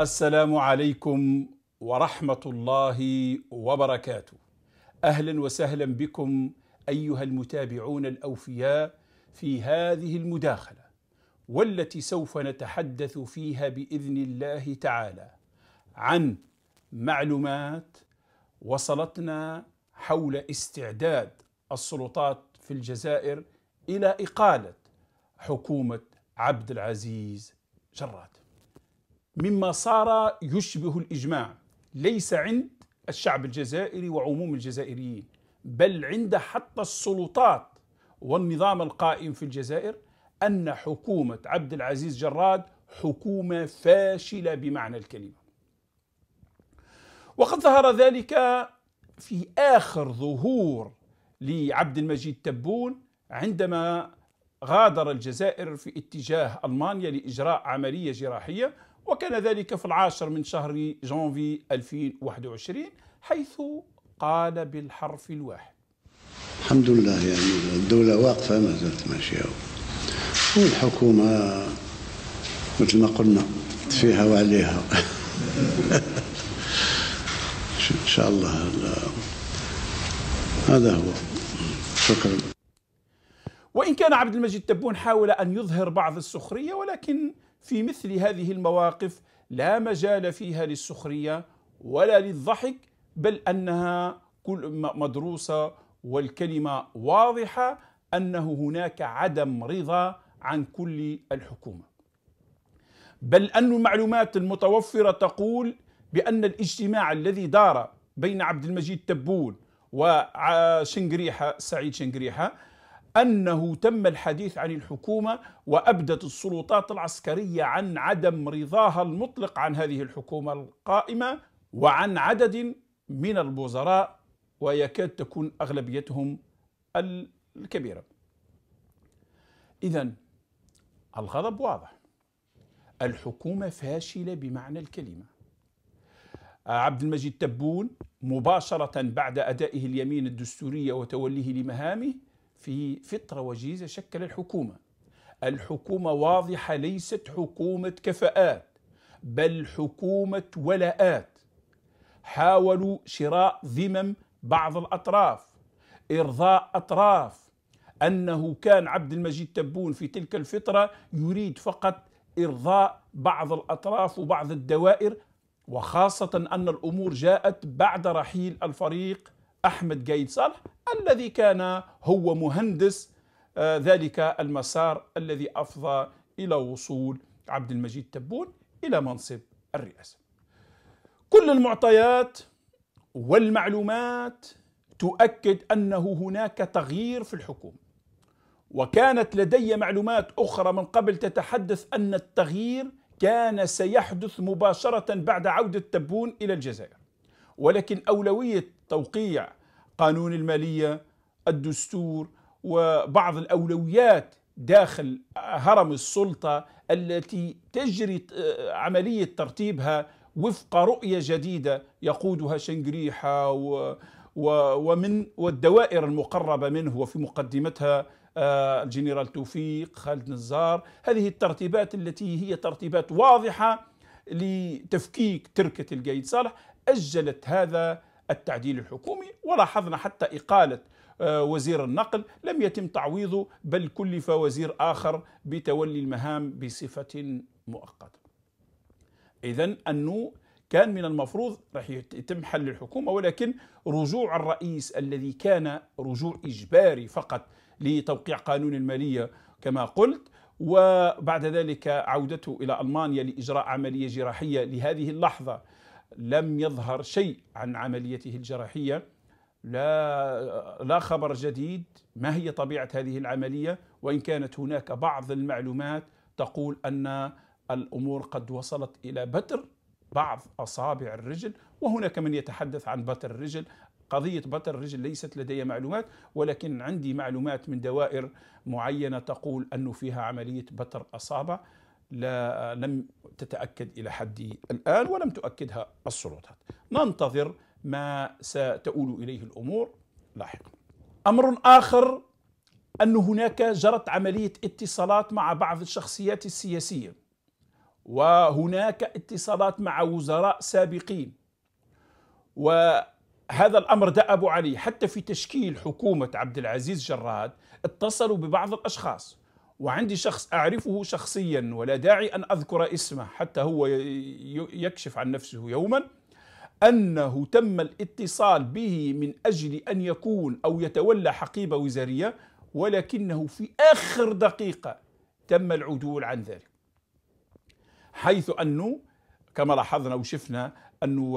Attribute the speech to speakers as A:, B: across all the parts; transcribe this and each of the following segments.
A: السلام عليكم ورحمه الله وبركاته اهلا وسهلا بكم ايها المتابعون الاوفياء في هذه المداخله والتي سوف نتحدث فيها باذن الله تعالى عن معلومات وصلتنا حول استعداد السلطات في الجزائر الى اقاله حكومه عبد العزيز جرات مما صار يشبه الإجماع ليس عند الشعب الجزائري وعموم الجزائريين بل عند حتى السلطات والنظام القائم في الجزائر أن حكومة عبد العزيز جراد حكومة فاشلة بمعنى الكلمة وقد ظهر ذلك في آخر ظهور لعبد المجيد تبون عندما غادر الجزائر في اتجاه ألمانيا لإجراء عملية جراحية وكان ذلك في العاشر من شهر جانفي 2021 حيث قال بالحرف الواحد الحمد لله يعني الدولة واقفة ما زالت ماشية والحكومة مثل ما قلنا فيها وعليها إن شاء الله هذا هو شكرا وإن كان عبد المجيد تبون حاول أن يظهر بعض السخرية ولكن في مثل هذه المواقف لا مجال فيها للسخريه ولا للضحك بل انها كل مدروسه والكلمه واضحه انه هناك عدم رضا عن كل الحكومه. بل ان المعلومات المتوفره تقول بان الاجتماع الذي دار بين عبد المجيد تبون وشنقريحه سعيد شنقريحه انه تم الحديث عن الحكومه وابدت السلطات العسكريه عن عدم رضاها المطلق عن هذه الحكومه القائمه وعن عدد من الوزراء ويكاد تكون اغلبيتهم الكبيره. اذا الغضب واضح. الحكومه فاشله بمعنى الكلمه. عبد المجيد تبون مباشره بعد ادائه اليمين الدستوريه وتوليه لمهامه في فترة وجيزة شكل الحكومة الحكومة واضحة ليست حكومة كفاءات بل حكومة ولاءات حاولوا شراء ذمم بعض الأطراف إرضاء أطراف أنه كان عبد المجيد تبون في تلك الفترة يريد فقط إرضاء بعض الأطراف وبعض الدوائر وخاصة أن الأمور جاءت بعد رحيل الفريق أحمد جيد صالح الذي كان هو مهندس آه، ذلك المسار الذي أفضى إلى وصول عبد المجيد تبون إلى منصب الرئاسة كل المعطيات والمعلومات تؤكد أنه هناك تغيير في الحكومة وكانت لدي معلومات أخرى من قبل تتحدث أن التغيير كان سيحدث مباشرة بعد عودة تبون إلى الجزائر ولكن أولوية توقيع قانون المالية الدستور وبعض الأولويات داخل هرم السلطة التي تجري آه، عملية ترتيبها وفق رؤية جديدة يقودها شنجريحة و ومن والدوائر المقربة منه وفي مقدمتها آه، الجنرال توفيق خالد نزار هذه الترتيبات التي هي ترتيبات واضحة لتفكيك تركة القيد صالح أجلت هذا التعديل الحكومي ولاحظنا حتى إقالة آه، وزير النقل لم يتم تعويضه بل كلف وزير آخر بتولي المهام بصفة مؤقتة إذا أنه كان من المفروض راح يتم حل الحكومة ولكن رجوع الرئيس الذي كان رجوع إجباري فقط لتوقيع قانون المالية كما قلت وبعد ذلك عودته إلى ألمانيا لإجراء عملية جراحية لهذه اللحظة لم يظهر شيء عن عمليته الجراحيه لا لا خبر جديد ما هي طبيعه هذه العمليه وان كانت هناك بعض المعلومات تقول ان الامور قد وصلت الى بتر بعض اصابع الرجل وهناك من يتحدث عن بتر الرجل قضية بتر الرجل ليست لدي معلومات ولكن عندي معلومات من دوائر معينة تقول أنه فيها عملية بتر أصابع لا لم تتأكد إلى حد الآن ولم تؤكدها السلطات ننتظر ما ستؤول إليه الأمور لاحقا أمر آخر أن هناك جرت عملية اتصالات مع بعض الشخصيات السياسية وهناك اتصالات مع وزراء سابقين وهذا الأمر دأبوا عليه حتى في تشكيل حكومة عبد العزيز جراد اتصلوا ببعض الأشخاص وعندي شخص أعرفه شخصيا ولا داعي أن أذكر اسمه حتى هو يكشف عن نفسه يوما أنه تم الاتصال به من أجل أن يكون أو يتولى حقيبة وزارية ولكنه في آخر دقيقة تم العدول عن ذلك حيث أنه كما لاحظنا وشفنا أنه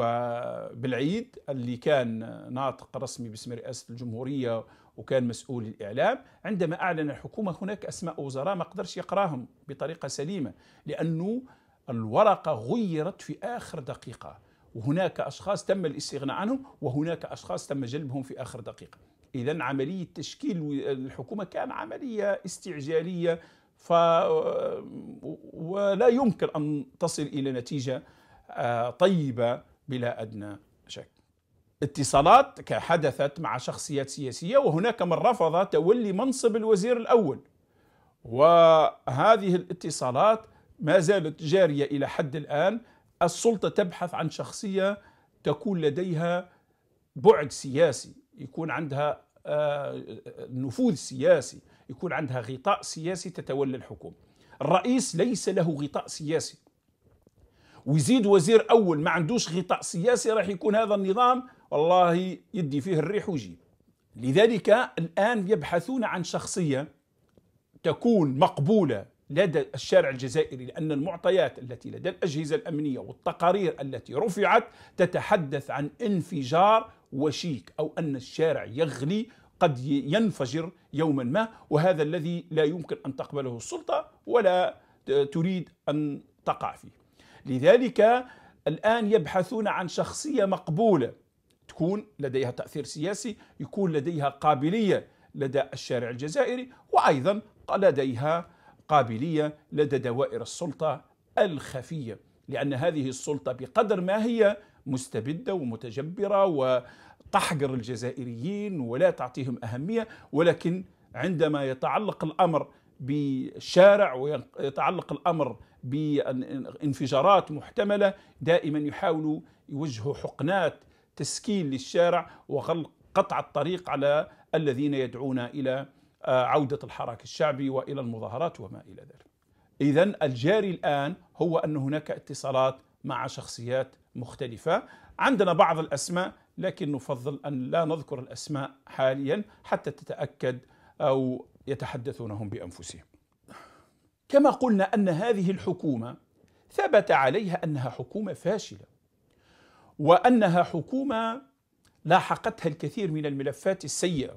A: بالعيد اللي كان ناطق رسمي باسم رئاسة الجمهورية وكان مسؤول الإعلام عندما أعلن الحكومة هناك أسماء وزراء ما قدرش يقراهم بطريقة سليمة لأنه الورقة غيرت في آخر دقيقة وهناك أشخاص تم الاستغناء عنهم وهناك أشخاص تم جلبهم في آخر دقيقة إذا عملية تشكيل الحكومة كان عملية استعجالية ف ولا يمكن أن تصل إلى نتيجة آه، طيبة بلا أدنى اتصالات حدثت مع شخصيات سياسية وهناك من رفض تولي منصب الوزير الأول وهذه الاتصالات ما زالت جارية إلى حد الآن السلطة تبحث عن شخصية تكون لديها بعد سياسي يكون عندها آه، نفوذ سياسي يكون عندها غطاء سياسي تتولى الحكومة الرئيس ليس له غطاء سياسي ويزيد وزير اول ما عندوش غطاء سياسي راح يكون هذا النظام والله يدي فيه الريح ويجيب لذلك الان يبحثون عن شخصيه تكون مقبوله لدى الشارع الجزائري لأن المعطيات التي لدى الأجهزة الأمنية والتقارير التي رفعت تتحدث عن انفجار وشيك أو أن الشارع يغلي قد ينفجر يوما ما وهذا الذي لا يمكن أن تقبله السلطة ولا تريد أن تقع فيه لذلك الآن يبحثون عن شخصية مقبولة تكون لديها تأثير سياسي يكون لديها قابلية لدى الشارع الجزائري وأيضا لديها قابلية لدى دوائر السلطة الخفية لأن هذه السلطة بقدر ما هي مستبدة ومتجبرة وتحقر الجزائريين ولا تعطيهم أهمية ولكن عندما يتعلق الأمر بالشارع ويتعلق الأمر بانفجارات محتمله دائما يحاولوا يوجهوا حقنات تسكين للشارع وغلق قطع الطريق على الذين يدعون الى آه، عوده الحراك الشعبي والى المظاهرات وما الى ذلك. اذا الجاري الان هو ان هناك اتصالات مع شخصيات مختلفه، عندنا بعض الاسماء لكن نفضل ان لا نذكر الاسماء حاليا حتى تتاكد او يتحدثونهم بانفسهم. كما قلنا أن هذه الحكومة ثبت عليها أنها حكومة فاشلة وأنها حكومة لاحقتها الكثير من الملفات السيئة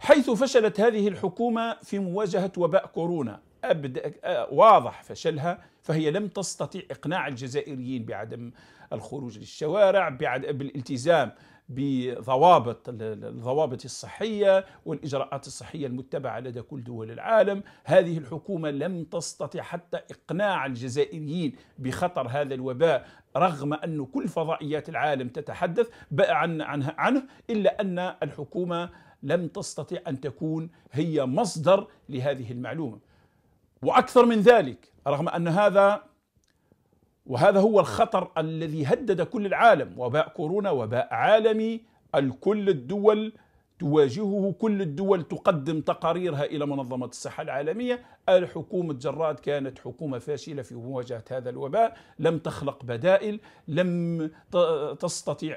A: حيث فشلت هذه الحكومة في مواجهة وباء كورونا أبدأ آه، واضح فشلها فهي لم تستطيع إقناع الجزائريين بعدم الخروج للشوارع بالالتزام بضوابط الضوابط الصحية والإجراءات الصحية المتبعة لدى كل دول العالم هذه الحكومة لم تستطع حتى إقناع الجزائريين بخطر هذا الوباء رغم أن كل فضائيات العالم تتحدث عن عنه, عنه إلا أن الحكومة لم تستطع أن تكون هي مصدر لهذه المعلومة وأكثر من ذلك رغم أن هذا وهذا هو الخطر الذي هدد كل العالم وباء كورونا وباء عالمي الكل الدول تواجهه كل الدول تقدم تقاريرها إلى منظمة الصحة العالمية الحكومة جراد كانت حكومة فاشلة في مواجهة هذا الوباء لم تخلق بدائل لم تستطيع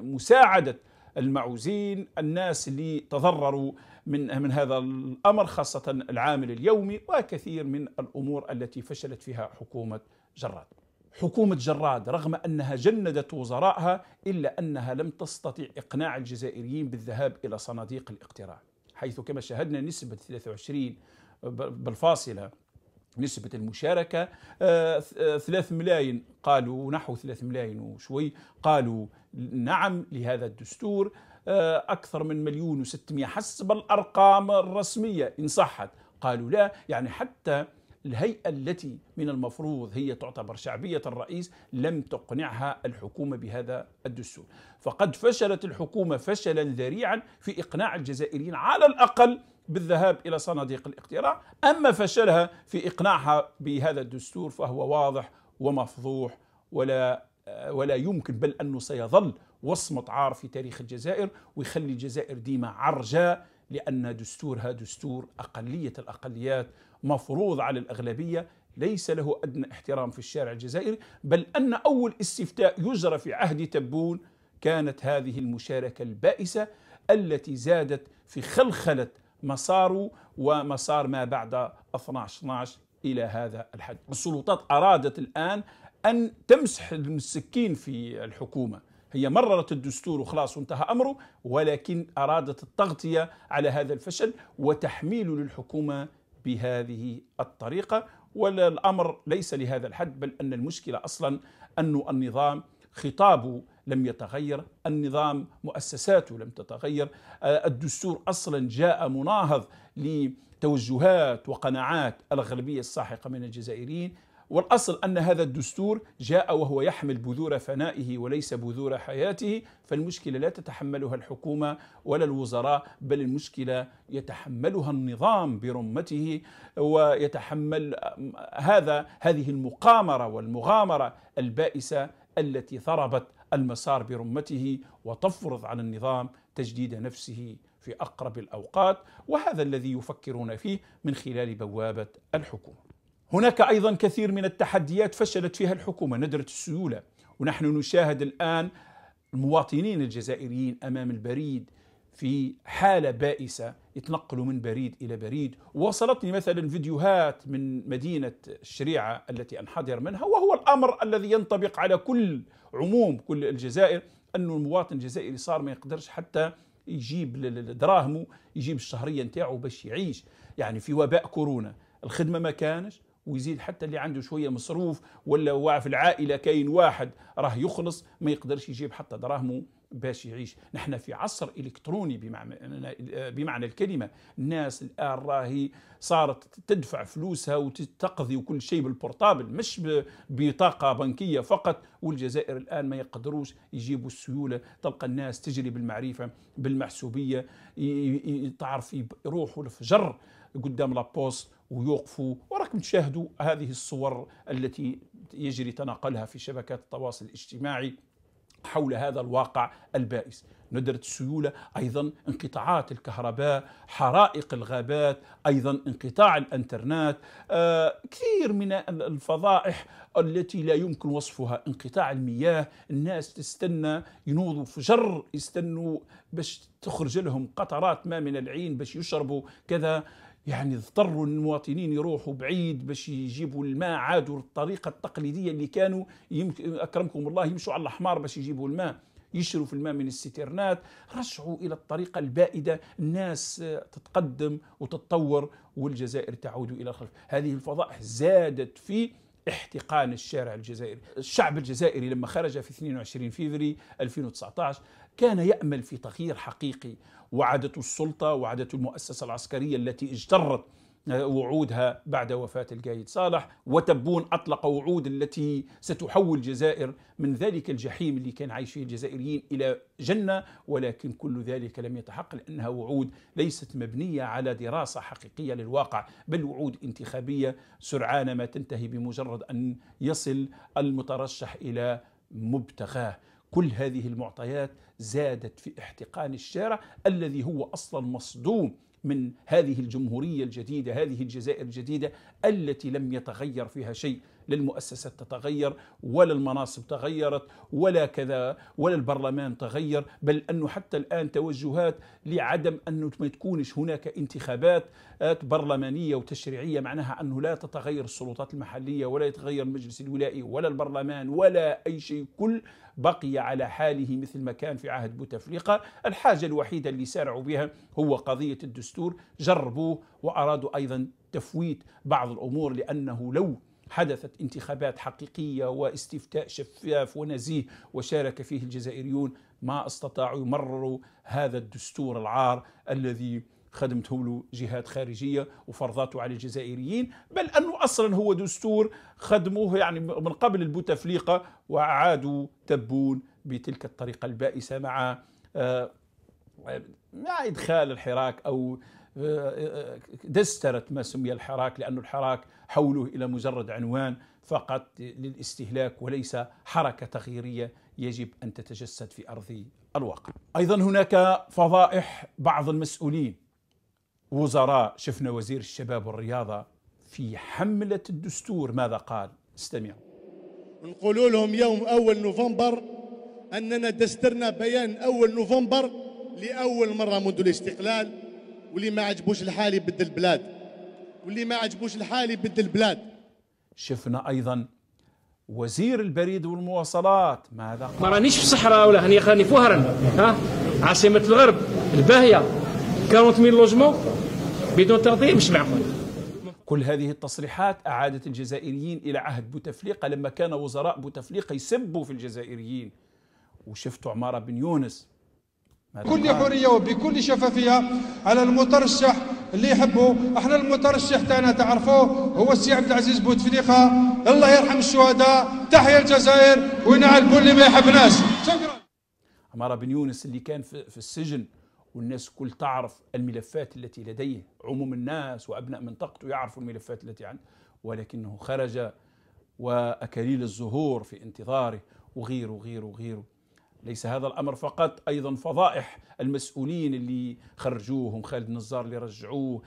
A: مساعدة المعوزين الناس اللي تضرروا من من هذا الامر خاصه العامل اليومي وكثير من الامور التي فشلت فيها حكومه جراد حكومة جراد رغم أنها جندت وزرائها إلا أنها لم تستطع إقناع الجزائريين بالذهاب إلى صناديق الاقتراع حيث كما شاهدنا نسبة 23 بالفاصلة نسبة المشاركة 3 آه، آه، ملايين قالوا نحو 3 ملايين وشوي قالوا نعم لهذا الدستور آه، أكثر من مليون وستمية حسب الأرقام الرسمية إن صحت قالوا لا يعني حتى الهيئة التي من المفروض هي تعتبر شعبية الرئيس لم تقنعها الحكومة بهذا الدستور فقد فشلت الحكومة فشلا ذريعا في إقناع الجزائريين على الأقل بالذهاب إلى صناديق الاقتراع أما فشلها في إقناعها بهذا الدستور فهو واضح ومفضوح ولا ولا يمكن بل أنه سيظل وصمة عار في تاريخ الجزائر ويخلي الجزائر ديما عرجاء لأن دستورها دستور أقلية الأقليات مفروض على الأغلبية ليس له أدنى احترام في الشارع الجزائري بل أن أول استفتاء يجرى في عهد تبون كانت هذه المشاركة البائسة التي زادت في خلخلة مساره ومسار ما بعد 12 12 إلى هذا الحد السلطات أرادت الآن أن تمسح السكين في الحكومة هي مررت الدستور وخلاص وانتهى أمره ولكن أرادت التغطية على هذا الفشل وتحميله للحكومة بهذه الطريقة والأمر ليس لهذا الحد بل أن المشكلة أصلا أن النظام خطابه لم يتغير النظام مؤسساته لم تتغير آه، الدستور أصلا جاء مناهض لتوجهات وقناعات الأغلبية الساحقة من الجزائريين والأصل أن هذا الدستور جاء وهو يحمل بذور فنائه وليس بذور حياته فالمشكلة لا تتحملها الحكومة ولا الوزراء بل المشكلة يتحملها النظام برمته ويتحمل هذا هذه المقامرة والمغامرة البائسة التي ضربت المسار برمته وتفرض على النظام تجديد نفسه في أقرب الأوقات وهذا الذي يفكرون فيه من خلال بوابة الحكومة هناك أيضا كثير من التحديات فشلت فيها الحكومة ندرة السيولة ونحن نشاهد الآن المواطنين الجزائريين أمام البريد في حالة بائسة يتنقلوا من بريد إلى بريد وصلتني مثلا فيديوهات من مدينة الشريعة التي أنحدر منها وهو الأمر الذي ينطبق على كل عموم كل الجزائر أن المواطن الجزائري صار ما يقدرش حتى يجيب دراهمه يجيب الشهرية نتاعه باش يعيش يعني في وباء كورونا الخدمة ما كانش ويزيد حتى اللي عنده شويه مصروف ولا في العائله كاين واحد راه يخلص ما يقدرش يجيب حتى دراهمه باش يعيش نحن في عصر الكتروني بمعنى, بمعنى الكلمه الناس الان راهي صارت تدفع فلوسها وتقضي وكل شيء بالبورتابل مش بطاقه بنكيه فقط والجزائر الان ما يقدروش يجيبوا السيوله تلقى الناس تجري بالمعرفه بالمحسوبيه تعرف يروحوا الفجر قدام لابوست ويوقفوا وراكم تشاهدوا هذه الصور التي يجري تناقلها في شبكات التواصل الاجتماعي حول هذا الواقع البائس ندرة السيولة أيضا انقطاعات الكهرباء حرائق الغابات أيضا انقطاع الأنترنت آه، كثير من الفضائح التي لا يمكن وصفها انقطاع المياه الناس تستنى ينوضوا فجر يستنوا باش تخرج لهم قطرات ما من العين باش يشربوا كذا يعني اضطروا المواطنين يروحوا بعيد باش يجيبوا الماء عادوا الطريقه التقليديه اللي كانوا يمكن اكرمكم الله يمشوا على الحمار باش يجيبوا الماء يشروا في الماء من السيترنات رجعوا الى الطريقه البائده الناس تتقدم وتتطور والجزائر تعود الى الخلف هذه الفضائح زادت في احتقان الشارع الجزائري الشعب الجزائري لما خرج في 22 فيفري 2019 كان يأمل في تغيير حقيقي وعدته السلطة وعدته المؤسسة العسكرية التي اجترت وعودها بعد وفاة القايد صالح وتبون أطلق وعود التي ستحول الجزائر من ذلك الجحيم اللي كان عايش فيه الجزائريين إلى جنة ولكن كل ذلك لم يتحقق لأنها وعود ليست مبنية على دراسة حقيقية للواقع بل وعود انتخابية سرعان ما تنتهي بمجرد أن يصل المترشح إلى مبتغاه كل هذه المعطيات زادت في احتقان الشارع الذي هو اصلا مصدوم من هذه الجمهورية الجديدة هذه الجزائر الجديدة التي لم يتغير فيها شيء للمؤسسات تتغير ولا المناصب تغيرت ولا كذا ولا البرلمان تغير بل أنه حتى الآن توجهات لعدم أنه ما تكونش هناك انتخابات برلمانية وتشريعية معناها أنه لا تتغير السلطات المحلية ولا يتغير المجلس الولائي ولا البرلمان ولا أي شيء كل بقي على حاله مثل ما كان في عهد بوتفليقة الحاجة الوحيدة اللي سارعوا بها هو قضية الدستور جربوه وأرادوا أيضا تفويت بعض الأمور لأنه لو حدثت انتخابات حقيقية واستفتاء شفاف ونزيه وشارك فيه الجزائريون ما استطاعوا يمرروا هذا الدستور العار الذي خدمته له جهات خارجية وفرضاته على الجزائريين بل أنه أصلا هو دستور خدموه يعني من قبل البوتفليقة وعادوا تبون بتلك الطريقة البائسة مع آه، مع إدخال الحراك أو دسترت ما سمي الحراك لأن الحراك حوله إلى مجرد عنوان فقط للاستهلاك وليس حركة تغييرية يجب أن تتجسد في أرض الواقع أيضا هناك فضائح بعض المسؤولين وزراء شفنا وزير الشباب والرياضة في حملة الدستور ماذا قال استمعوا نقول لهم يوم أول نوفمبر أننا دسترنا بيان أول نوفمبر لأول مرة منذ الاستقلال واللي ما عجبوش الحال يبدل البلاد واللي ما عجبوش الحال يبدل البلاد شفنا ايضا وزير البريد والمواصلات ماذا قال؟ ما رانيش في الصحراء ولا هني خاني في وهران ها عاصمه الغرب الباهيه 40000 لوجمون بدون تغطيه مش معقول كل هذه التصريحات أعادت الجزائريين إلى عهد بوتفليقة لما كان وزراء بوتفليقة يسبوا في الجزائريين وشفتوا عمارة بن يونس بكل حريه وبكل شفافيه على المترشح اللي يحبه احنا المترشح تاعنا تعرفوه هو السي عبد العزيز بوتفليقه الله يرحم الشهداء تحيا الجزائر وينعل اللي ما يحبناش شكرا عمارة بن يونس اللي كان في السجن والناس كل تعرف الملفات التي لديه عموم الناس وابناء منطقته يعرفوا الملفات التي عنده ولكنه خرج واكاليل الزهور في انتظاره وغيره وغيره وغيره ليس هذا الامر فقط ايضا فضائح المسؤولين اللي خرجوهم خالد نزار اللي رجعوه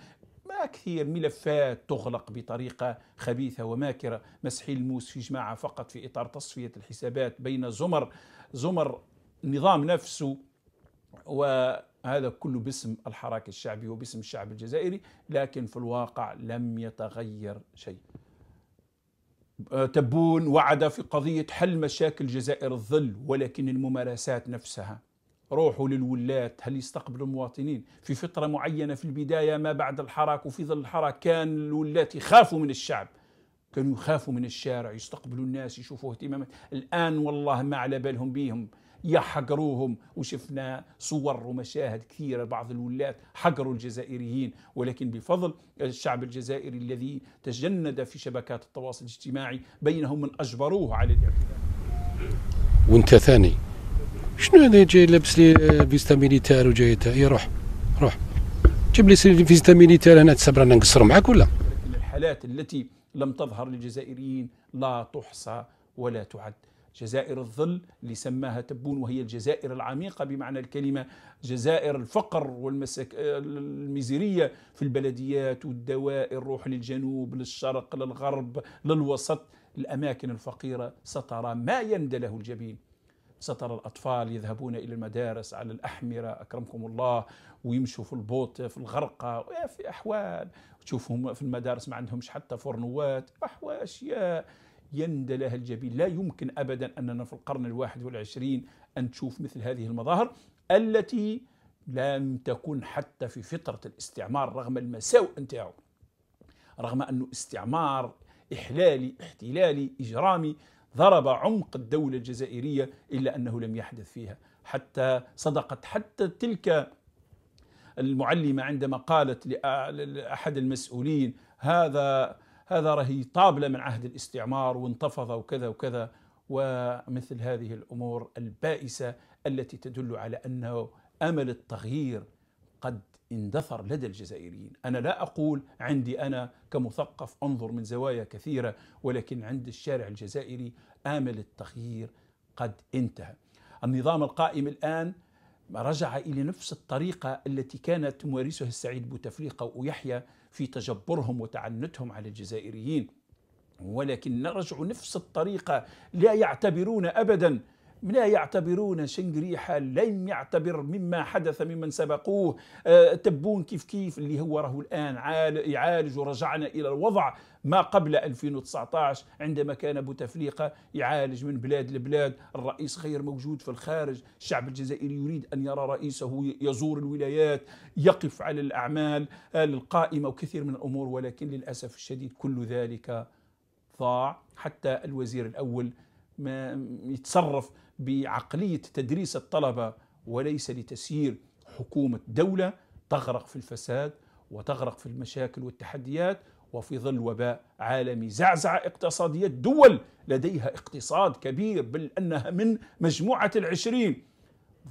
A: ما كثير ملفات تغلق بطريقة خبيثة وماكرة مسح الموس في جماعة فقط في إطار تصفية الحسابات بين زمر زمر النظام نفسه وهذا كله باسم الحراك الشعبي وباسم الشعب الجزائري لكن في الواقع لم يتغير شيء آه، تبون وعد في قضية حل مشاكل جزائر الظل ولكن الممارسات نفسها روحوا للولاة هل يستقبلوا المواطنين في فترة معينة في البداية ما بعد الحراك وفي ظل الحراك كان الولاة يخافوا من الشعب كانوا يخافوا من الشارع يستقبلوا الناس يشوفوا اهتمامات الآن والله ما على بالهم بيهم يحقروهم وشفنا صور ومشاهد كثيرة بعض الولاة حقروا الجزائريين ولكن بفضل الشعب الجزائري الذي تجند في شبكات التواصل الاجتماعي بينهم من أجبروه على الاعتداء وانت ثاني شنو هذا جاي لابس لي فيستا ميليتار وجاي يروح إيه، روح جيب لي فيستا ميليتار هنا تسبر انا نقصر معك ولا الحالات التي لم تظهر للجزائريين لا تحصى ولا تعد جزائر الظل اللي سماها تبون وهي الجزائر العميقة بمعنى الكلمة جزائر الفقر والمسك المزيرية في البلديات والدوائر روح للجنوب للشرق للغرب للوسط الأماكن الفقيرة سترى ما يندى له الجبين سترى الأطفال يذهبون إلى المدارس على الأحمرة أكرمكم الله ويمشوا في البوط في الغرقة في أحوال تشوفهم في المدارس ما عندهمش حتى فرنوات أحوال أشياء يندى لها الجبين لا يمكن أبدا أننا في القرن الواحد والعشرين أن تشوف مثل هذه المظاهر التي لم تكن حتى في فطرة الاستعمار رغم المساوئ نتاعو رغم أنه استعمار إحلالي احتلالي إجرامي ضرب عمق الدولة الجزائرية إلا أنه لم يحدث فيها حتى صدقت حتى تلك المعلمة عندما قالت لأحد المسؤولين هذا هذا رهي طابلة من عهد الاستعمار وانتفض وكذا وكذا ومثل هذه الأمور البائسة التي تدل على أنه أمل التغيير قد اندثر لدى الجزائريين أنا لا أقول عندي أنا كمثقف أنظر من زوايا كثيرة ولكن عند الشارع الجزائري آمل التغيير قد انتهى النظام القائم الآن رجع إلى نفس الطريقة التي كانت تمارسها السعيد بوتفليقة ويحيى في تجبرهم وتعنتهم على الجزائريين ولكن رجعوا نفس الطريقة لا يعتبرون أبدا لا يعتبرون شنقريحة لم يعتبر مما حدث ممن سبقوه أه، تبون كيف كيف اللي هو راه الآن يعالج ورجعنا إلى الوضع ما قبل 2019 عندما كان بوتفليقة يعالج من بلاد لبلاد الرئيس غير موجود في الخارج الشعب الجزائري يريد أن يرى رئيسه يزور الولايات يقف على الأعمال القائمة آه، وكثير من الأمور ولكن للأسف الشديد كل ذلك ضاع حتى الوزير الأول ما يتصرف بعقلية تدريس الطلبة وليس لتسيير حكومة دولة تغرق في الفساد وتغرق في المشاكل والتحديات وفي ظل وباء عالمي زعزع اقتصادية دول لديها اقتصاد كبير بل أنها من مجموعة العشرين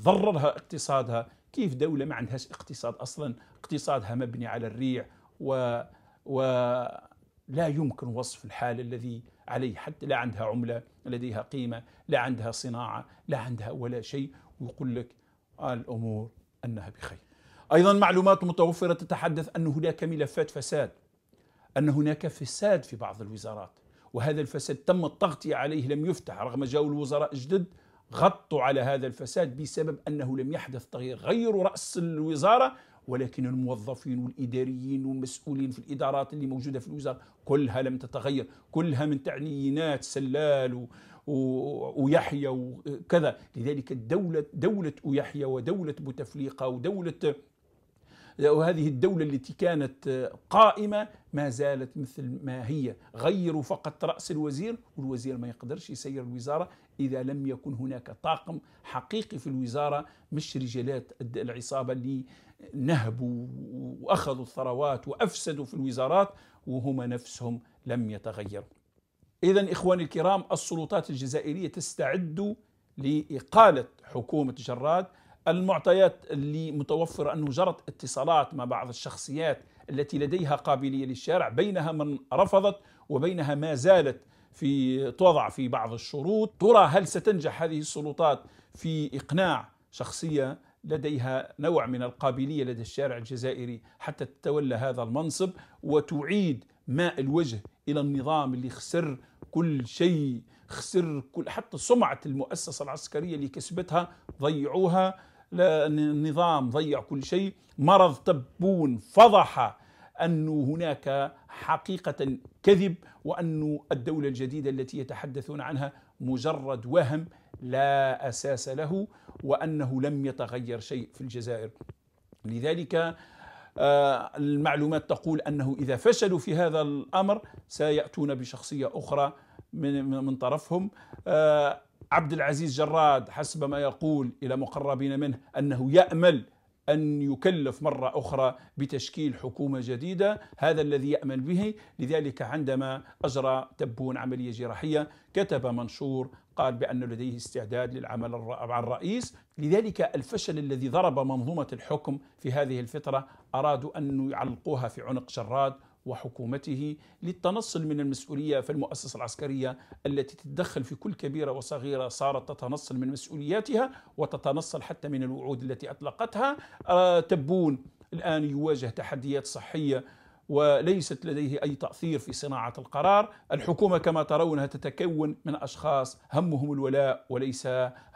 A: ضررها اقتصادها كيف دولة ما عندهاش اقتصاد أصلا اقتصادها مبني على الريع و... ولا يمكن وصف الحال الذي عليه حتى لا عندها عملة لديها قيمة لا عندها صناعة لا عندها ولا شيء ويقول لك الأمور أنها بخير أيضا معلومات متوفرة تتحدث أن هناك ملفات فساد أن هناك فساد في بعض الوزارات وهذا الفساد تم التغطية عليه لم يفتح رغم جاءوا الوزراء جدد غطوا على هذا الفساد بسبب أنه لم يحدث تغيير غيروا رأس الوزارة ولكن الموظفين والإداريين والمسؤولين في الإدارات اللي موجودة في الوزارة كلها لم تتغير كلها من تعليينات سلال و... و... ويحيى وكذا لذلك الدولة دولة ويحيى ودولة بوتفليقة ودولة وهذه الدولة التي كانت قائمة ما زالت مثل ما هي غيروا فقط رأس الوزير والوزير ما يقدرش يسير الوزارة إذا لم يكن هناك طاقم حقيقي في الوزارة مش رجالات العصابة اللي نهبوا وأخذوا الثروات وأفسدوا في الوزارات وهما نفسهم لم يتغيروا إذا إخواني الكرام السلطات الجزائرية تستعد لإقالة حكومة جراد المعطيات اللي متوفرة أنه جرت اتصالات مع بعض الشخصيات التي لديها قابلية للشارع بينها من رفضت وبينها ما زالت في توضع في بعض الشروط ترى هل ستنجح هذه السلطات في إقناع شخصية لديها نوع من القابلية لدى الشارع الجزائري حتى تتولى هذا المنصب وتعيد ماء الوجه إلى النظام اللي خسر كل شيء خسر كل حتى سمعة المؤسسة العسكرية اللي كسبتها ضيعوها النظام ضيع كل شيء مرض تبون فضح أن هناك حقيقة كذب وأن الدولة الجديدة التي يتحدثون عنها مجرد وهم لا أساس له وأنه لم يتغير شيء في الجزائر لذلك آه، المعلومات تقول أنه إذا فشلوا في هذا الأمر سيأتون بشخصية أخرى من طرفهم آه، عبد العزيز جراد حسب ما يقول إلى مقربين منه أنه يأمل أن يكلف مرة أخرى بتشكيل حكومة جديدة هذا الذي يأمل به لذلك عندما أجرى تبون عملية جراحية كتب منشور قال بأن لديه استعداد للعمل مع الرئيس لذلك الفشل الذي ضرب منظومة الحكم في هذه الفترة أرادوا أن يعلقوها في عنق جراد وحكومته للتنصل من المسؤولية فالمؤسسة العسكرية التي تتدخل في كل كبيرة وصغيرة صارت تتنصل من مسؤولياتها وتتنصل حتى من الوعود التي أطلقتها آه، تبون الآن يواجه تحديات صحية وليست لديه أي تأثير في صناعة القرار الحكومة كما ترونها تتكون من أشخاص همهم الولاء وليس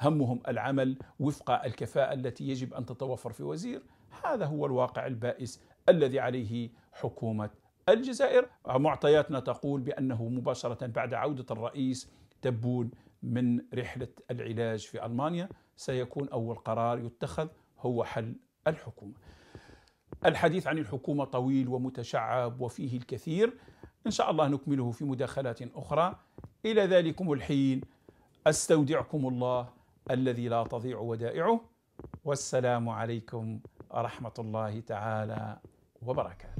A: همهم العمل وفق الكفاءة التي يجب أن تتوفر في وزير هذا هو الواقع البائس الذي عليه حكومة الجزائر معطياتنا تقول بأنه مباشرة بعد عودة الرئيس تبون من رحلة العلاج في ألمانيا سيكون أول قرار يتخذ هو حل الحكومة الحديث عن الحكومة طويل ومتشعب وفيه الكثير إن شاء الله نكمله في مداخلات أخرى إلى ذلكم الحين أستودعكم الله الذي لا تضيع ودائعه والسلام عليكم ورحمة الله تعالى وبركاته